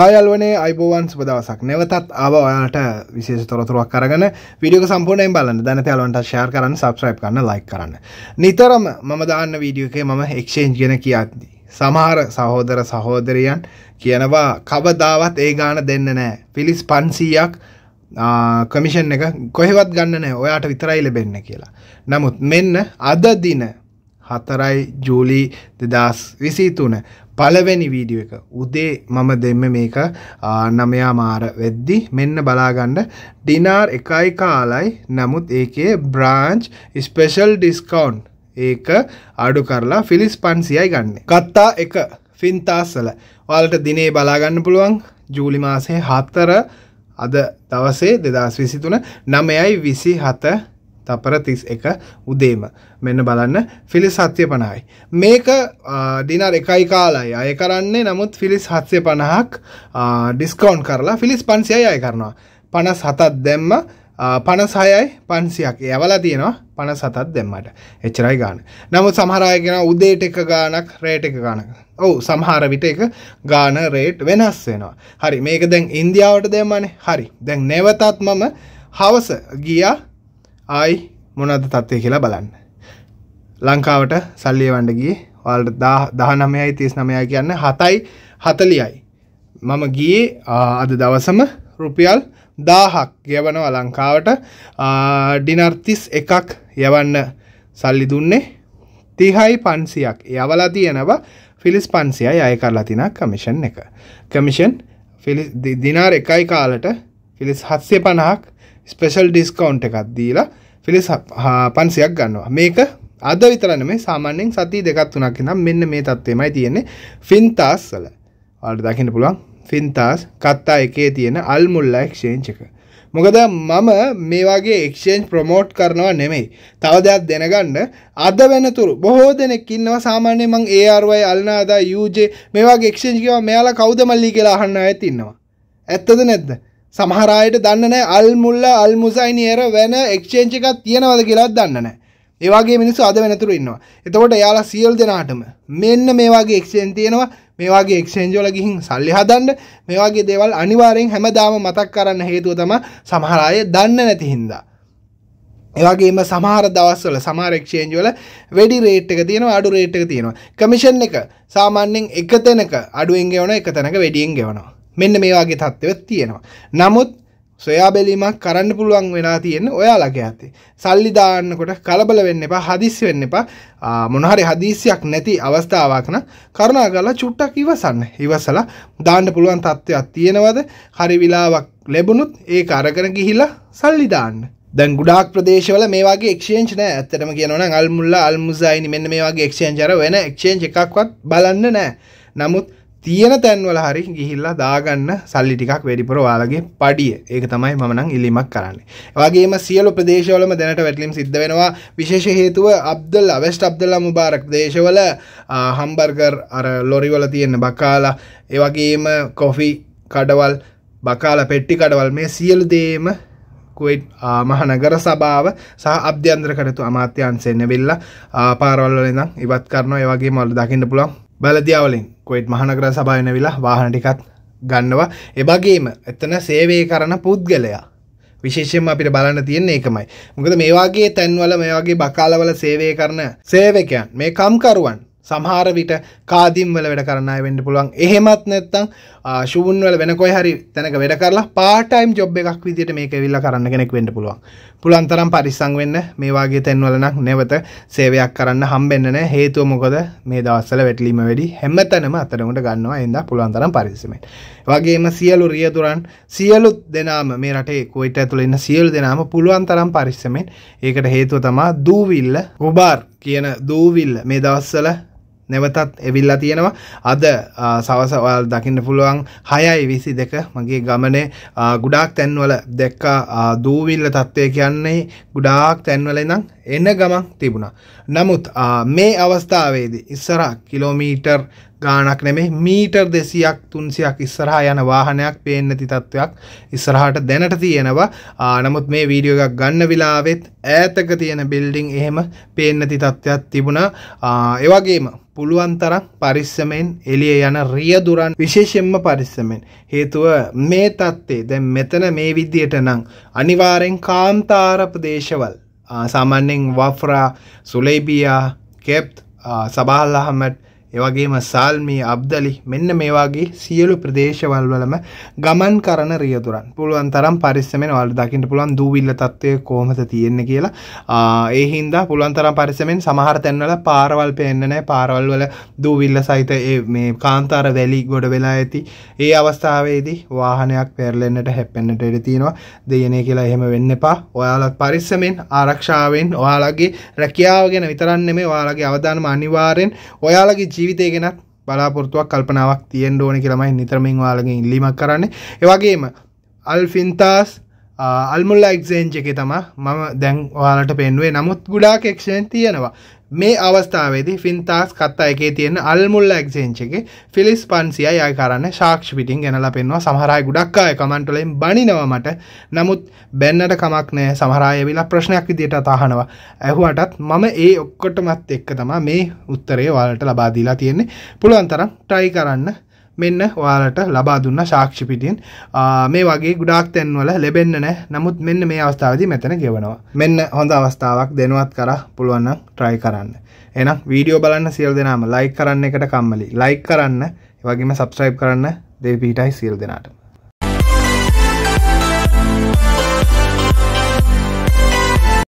හායල්වනේ අයිබෝවන්ස් පදවසක් නැවතත් ආව ඔයාට විශේෂ තොරතුරක් කරගන විඩියක සම්පූර්ණයෙන් බලන්න දැනත අලුවන්ට ශාර් කරන්න සබස්්‍රයිප් කරන්න ලයි කරන්න. නිතරම මම දාන්න වීඩියෝකේ මම එක්ෂේන්ජ් ගෙන කියද්දි. සමහර සහෝදර සහෝදරයන් කියනවා කවදාවත් ඒ ගාන දෙන්න නෑ පිලිස් පන්සීයක් කමිෂන් එක කොහෙවත් ගන්න නෑ ඔයාට විතරයි ලෙබෙන්න කියලා. නමුත් මෙන්න අද දින හතරයි ජූලි දෙදස් විසීතුන පළවෙනි වීඩියෝ එක උදේ මම දෙන්න මේක නමයා මාර වෙද්දි මෙන්න බලාගන්න ඩිනාර් එකයි කාලයි නමුත් ඒකේ බ්‍රාන්ච් ස්පෙෂල් ඩිස්කවුන්් ඒක අඩු කරලා ෆිලිස් පන්සියයි ගන්න කත්තා එක ෆින්තාස්සල ඔයාලට දිනේ බලාගන්න පුළුවන් ජූලි මාසේ හත්තර අද දවසේ දෙදස් විසිතුන නමයයි විසි හත තපර 31 උදේම මෙන්න බලන්න ෆිලිස් 750යි. මේක ඩිනර් එකයි කාලයි අය කරන්නේ නමුත් ෆිලිස් 750ක් ඩිස්කවුන්ට් කරලා ෆිලිස් 500යි අය කරනවා. 57ක් දැම්ම 56යි 500ක් යවලා තියෙනවා 57ක් දැම්මට. එච්චරයි ගාන. නමුත් සමහර අය කියනවා උදේට එක ගාණක් රේට් එක ගාණක්. ඔව් සමහර විට එක ගාණ රේට් වෙනස් වෙනවා. හරි මේක දැන් ඉන්දියාවට දැම්මනේ. හරි. දැන් නැවතත් මම හවස ගියා ආයි මොනද තත්ත්වය කියලා බලන්න ලංකාවට සල්ලිය වඩගිය වල්ට දහ නමයයි තිස් නමයා කියන්න හතයි හතලියයි මම ගියේ අද දවසම රුපියල් දාහක් යවනව ලංකාවට ඩිනර්තිස් එකක් යවන්න සල්ලි දුන්නේ තිහයි පන්සියක් යවලා තියෙනව ෆිලිස් පන්සියයි අය කරලා තින කමිෂන් එක කමිෂන් දිනාර එකයි කාලට ෆිලිස් හත්සේ පණහක් ස්පෙෂල් ඩිස්කවන්් එකක් දීලා පිළිස් පන්සියක් ගන්නවා මේක අද විතරන්න මේ සාමාන්‍යෙන් සති දෙකත් වනක් නම් මෙන්න මේ තත්වේමයි තියෙන්නේ ෆින්තාස් සල අට දකින්න පුළුවන් ෆින්තාස් කත්තා එකේ තියෙන අල්මුල්ල එක්ෂේංච එක මොකද මම මේ වගේ එක්ෂේන්් ප්‍රමෝට් කරනවා නෙමෙයි තව දෙයක් දෙනගන්න අද වෙනතුරු බොහෝ දෙනෙක් ඉන්නවා සාමාන්‍ය මං ඒ අරුවයි අල්නාදා යජේ මේවා ක්ෂේජ් කියව මෙයාලා කෞද මල්ලි කියලා අහන්න ඇතින්නවා ඇත්තද නැද්ද සමහරයට දන්නන අල්මුල්ල අල්මුසයිනියර වෙන එක්ෂේංච එකක් තියෙනවද කියලාත් දන්නන ඒවාගේ මිනිස්සු අද වෙනතුරු ඉන්නවා එතකොට යාලා සියල් දෙනාටම මෙන්න මේවාගේ එක්ෂේන් තියෙනවා මේවාගේ එක්ෂේන්ජෝල ගිහින් සල්ලි හදන්න මේවාගේ දේවල් අනිවාරයෙන් හැමදාම මතක් කරන්න හේතුව තම සමහරය දන්න නැති හින්දා ඒවගේම සමහර දවස්වල සමාරක්ෂේන්ජ වල වැඩි රේට් එක තියෙන අඩු රේට් එක තියෙනවා කමිෂන් එක සාමාන්‍යෙන් එක තැනක අඩුවෙන් ගෙවන එක තැනක වැඩියෙන් ගෙවනවා මෙන්න මේ වගේ තත්ත්වයක් තියෙනවා. නමුත් සොයා බැලීමක් කරන්න පුළුවන් වෙලා තියෙන ඔයාලගේ ඇති. සල්ලි දාන්නකොට කලබල වෙන්න එපා, හදිස්සි වෙන්න එපා. මොන හරි හදිස්සියක් නැති අවස්ථාවක් නම් කරුණාකරලා චුට්ටක් ඉවසන්න. ඉවසලා දාන්න පුළුවන් තත්ත්වයක් තියෙනවද? හරි විලාවක් ලැබුණොත් ඒක අරගෙන ගිහිලා සල්ලි දාන්න. දැන් ගොඩාක් ප්‍රදේශවල මේ වගේ එක්ෂේන්ජ් නෑ ඇත්තටම කියනවා නම් අල්මුල්ලා අල්මුසයිනි මෙන්න මේ වගේ එක්ෂේන්ජ් අර වෙන එක්ෂේන්ජ් එකක්වත් බලන්න නෑ. නමුත් තියෙන තැන්වල හරි ගිහිල්ලා දාගන්න සල්ලි ටිකක් වැඩිපුර ඔයාලගේ පඩිය. ඒක තමයි මම නම් ඉල්ලීමක් කරන්නේ. එවාගේම සියලු ප්‍රදේශවලම දැනට වැටලීම් සිද්ධ වෙනවා. විශේෂ හේතුව අබ්දුල්ලා වෙස්ට් අබ්දුල්ලා මුබාරක් ප්‍රදේශවල හම්බර්ගර් අර ලොරිවල තියෙන බකාලා, ඒ වගේම කොෆි කඩවල්, බකාලා පෙට්ටි කඩවල් මේ සියලු දේම කුවයිට් මහනගර සභාව සහ අධ්‍යන්ද්‍ර කරතු අමාත්‍යන්සෙන්න වෙල්ලා පාරවල්ලන ඉවත් කරන ඒවගේ මොල් දකින්න පුළන් බැලදියාවලින් කොයිට් මහනගර සභායනවිලා වාහනටිකත් ගන්නවා එබගේම එතන සේවේ කරන පුද්ගලයා විශේෂයෙන් අපිට බලන්න තියෙන්නේ ඒකමයි මොකද මේවාගේ තැන්වල මේවාගේ බකාලවල සේවය කරන සේවකයන් මේ කම්කරුවන් සමහරවිට කාදිම්වල වැඩ කරන්නය වෙන්ඩ පුළුවන් එහෙමත් නැත්තං ශූන්වල වෙනකොයි හරි තැනක වැඩ කරලා පාටයිම් ජොබ් එකක් විදිට මේක විල්ල කරන්න කෙනෙක් වෙන්ඩ පුළුවන් පුළන්තරම් පරිසං වෙන්න මේවාගේ තැන්වලනක් නැවත සේවයක් කරන්න හම්බෙන්න්නන හේතුව මොකද මේ දවස්සල වැටලීම වැඩි හැම තැනම අතරමට ගන්නවා එද පුළන්තරම් පරිසම වගේම සියලු රියතුරන් සියලු දෙනාම මේ රටේ කොයිට ඇතුළෙන්න සියලු දෙනාම පුළුවන්තරම් පරිස්සමෙන් ඒකට හේතුව තමා දූවිල්ල ගුබාර් කියන දූවිල්ල මේ දවස්සල නැවතත් එවිල්ලා තියෙනවා අද සවසවල් දකින්න පුළුවන් හයයි විසි දෙක මගේ ගමනේ ගුඩාක් තැන්වල දෙක්කා දූවිල්ල තත්ත්වය කියන්නේ ගුඩාක් තැන්වල නම් එන්න ගමක් තිබුණා නමුත් මේ අවස්ථාවේදී ඉස්සරහ කිලෝමීටර් ගානක් නෙමේ මීටර් දෙසියක් තුන්සියක් ඉස්සරහා යන වාහනයක් පේන්නති තත්ත්වයක් ඉස්සරහට දැනට තියෙනවා නමුත් මේ වීඩියෝ එකක් ගන්න වෙලාවෙත් ඈතක තියෙන බිල්ඩින් එහෙම පේන්නති තත්ත්වයක් තිබුණා එවගේම පුළුවන් තරම් පරිස්සමෙන් එළිය යන රියදුරන් විශේෂයෙන්ම පරිස්සමෙන් හේතුව මේ තත්ත්වේ දැන් මෙතන මේ විදියට නම් අනිවාර්යෙන් කාන්තාර ප්‍රදේශවල් සාමාන්‍යයෙන් වෆ්රා සුලේබියා කෙප්ත් සබාල්ලාහමට් ඒවගේම සල්මී අබ්දලි මෙන්න මේවාගේ සියලු ප්‍රදේශවල්වලම ගමන් කරන රියදුරන් පුළුවන් තරම් පරිස්සමෙන් වල් දකිට පුළන් දූවිල්ල තත්වය කොහමත තියෙන්න කියලා ඒහින්දා පුළුවන් තරම් පරිසමෙන් සමහර තැන්වල පාරවල් පෙන්න්නනෑ පාරවල්වල දූවිල්ල සහිත මේ කාන්තාර වැලි ගොඩ වෙලා ඇති ඒ අවස්ථාවේදී වාහනයක් පෙරලෙන්න්නට හැපෙන්න්නට එඩ තියෙනවා දෙයනේ කියලා එහෙම වෙන්න එපා ඔයාලත් පරිස්සමෙන් ආරක්ෂාවෙන් ඔයාලගේ රැකියාව ගැන විතරන්න මේ ඔයාලගේ අවධානම අනිවාරෙන් ඔයාලගේ ජීවිතය ගෙනත් බලාපොරතුවක් කල්පනාවක් තියෙන් ඕන කියලමයි නිතරමින් වාලගෙන් ඉල්ලීමක් කරන්න එවගේම අල්ෆින්තාස් අල්මුල්ල එක්ෂේන්ච එක තමා මම දැන් ඔයාලට පෙන්ුවේ නමුත් ගුඩාක් එක්ෂයෙන් තියෙනවා මේ අවස්ථාවේදී ෆින්තාස් කත්තා එකේ තියෙන අල්මුල්ල එක්ෂේන්ච් එකේ ෆිලිස් 500යි අය කරන්නේ ෂාක්ෂ් පිටින් ගෙනලා පෙන්නවා සමහර අය ගොඩක් අය කමෙන්ට් වලින් බනිනවා මට නමුත් බැන්නට කමක් නැහැ සමහර අය එවිලා ප්‍රශ්නයක් විදියට අහනවා ඇහුවටත් මම ඒ ඔක්කොටමත් එක්ක තමයි මේ උත්තරේ ඔයාලට ලබා දීලා තියෙන්නේ පුළුවන් තරම් try කරන්න මෙන්න ඔයාලට ලබා දුන්න ශාක්ෂිපිටියෙන් මේ වගේ ගුඩාක් තැන්වල ලැබෙන්න නෑ නමුත් මෙන්න මේ අවස්ථාවදී මෙතන ගෙවනවා මෙන්න හොඳ අවස්ථාවක් දෙනුවත් කර පුළුවන් ට්‍රයි කරන්න එනම් වීඩියෝ බලන්න සියල් දෙනාම ලයි කරන්න එකට කම්මලි ලයි කරන්න වගේම සබස්ක්‍රයිබ් කරන්න දෙවීටයි සියල් දෙනාට